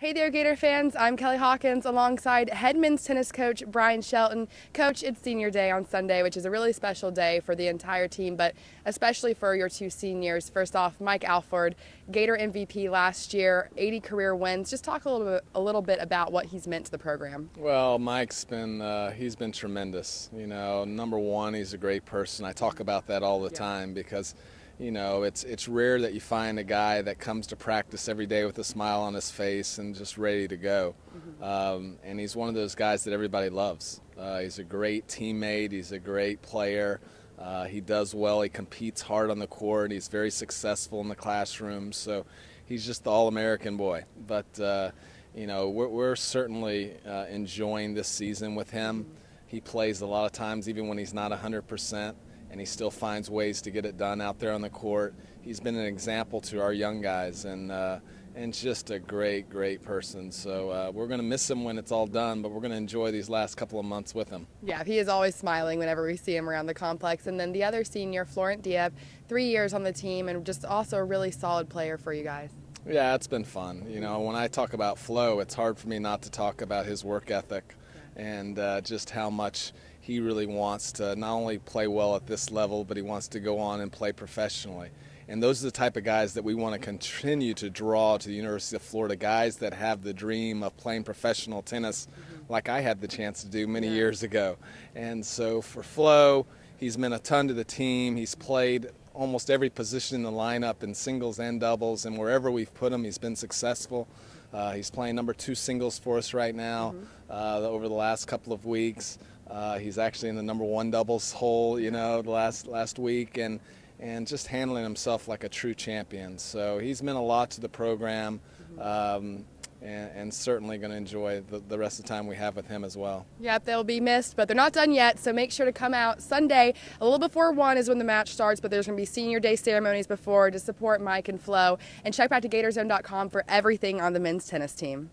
Hey there, Gator fans. I'm Kelly Hawkins alongside head men's tennis coach Brian Shelton. Coach, it's senior day on Sunday, which is a really special day for the entire team, but especially for your two seniors. First off, Mike Alford, Gator MVP last year, 80 career wins. Just talk a little bit, a little bit about what he's meant to the program. Well, Mike's been uh, he's been tremendous. You know, number one, he's a great person. I talk about that all the yeah. time because you know, it's it's rare that you find a guy that comes to practice every day with a smile on his face and just ready to go. Mm-hmm. Um, and he's one of those guys that everybody loves. Uh, he's a great teammate. He's a great player. Uh, he does well. He competes hard on the court. He's very successful in the classroom. So he's just the all-American boy. But uh, you know, we're, we're certainly uh, enjoying this season with him. Mm-hmm. He plays a lot of times, even when he's not 100 percent and he still finds ways to get it done out there on the court. He's been an example to our young guys, and uh, and just a great, great person. So uh, we're going to miss him when it's all done, but we're going to enjoy these last couple of months with him. Yeah, he is always smiling whenever we see him around the complex. And then the other senior, Florent Diep, three years on the team, and just also a really solid player for you guys. Yeah, it's been fun. You know, when I talk about Flo, it's hard for me not to talk about his work ethic and uh, just how much he really wants to not only play well at this level, but he wants to go on and play professionally. And those are the type of guys that we want to continue to draw to the University of Florida, guys that have the dream of playing professional tennis mm-hmm. like I had the chance to do many yeah. years ago. And so for Flo, he's meant a ton to the team. He's played almost every position in the lineup in singles and doubles, and wherever we've put him, he's been successful. Uh, he's playing number two singles for us right now mm-hmm. uh, over the last couple of weeks. Uh, he's actually in the number one doubles hole, you know, last last week, and and just handling himself like a true champion. So he's meant a lot to the program. Um, and, and, certainly going to enjoy the, the, rest of the time we have with him as well. Yep, they'll be missed, but they're not done yet, so make sure to come out Sunday. A little before 1 is when the match starts, but there's going to be senior day ceremonies before to support Mike and Flo. And check back to GatorZone.com for everything on the men's tennis team.